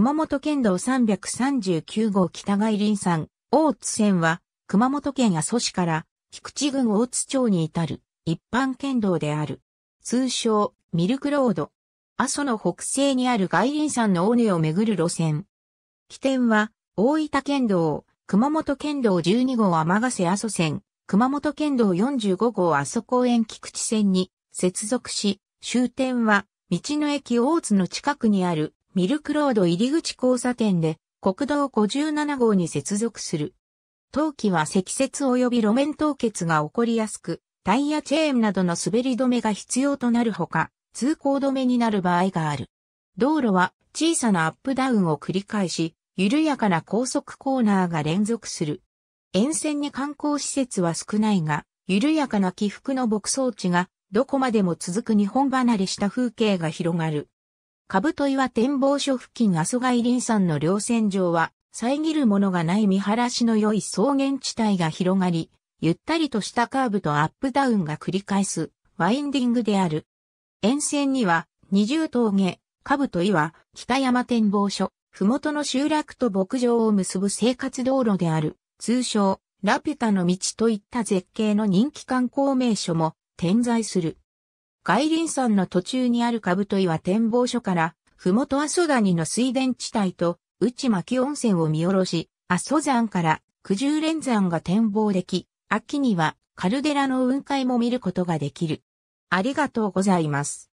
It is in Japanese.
熊本県道339号北外林山、大津線は、熊本県阿蘇市から、菊池郡大津町に至る、一般県道である。通称、ミルクロード。阿蘇の北西にある外輪山の尾根をめぐる路線。起点は、大分県道、熊本県道12号天瀬阿蘇線、熊本県道45号阿蘇公園菊池線に接続し、終点は、道の駅大津の近くにあるミルクロード入口交差点で国道57号に接続する。冬季は積雪及び路面凍結が起こりやすく、タイヤチェーンなどの滑り止めが必要となるほか、通行止めになる場合がある。道路は小さなアップダウンを繰り返し、緩やかな高速コーナーが連続する。沿線に観光施設は少ないが、緩やかな起伏の牧草地がどこまでも続く日本離れした風景が広がる。兜岩展望所付近阿蘇外林山の稜線上は、遮るものがない見晴らしの良い草原地帯が広がり、ゆったりとしたカーブとアップダウンが繰り返す、ワインディングである。沿線には、二重峠、兜岩、北山展望所、麓の集落と牧場を結ぶ生活道路である、通称、ラピュタの道といった絶景の人気観光名所も点在する。外輪山の途中にある兜岩展望所から、ふもと阿蘇谷の水田地帯と内巻温泉を見下ろし、阿蘇山から九十連山が展望でき、秋にはカルデラの雲海も見ることができる。ありがとうございます。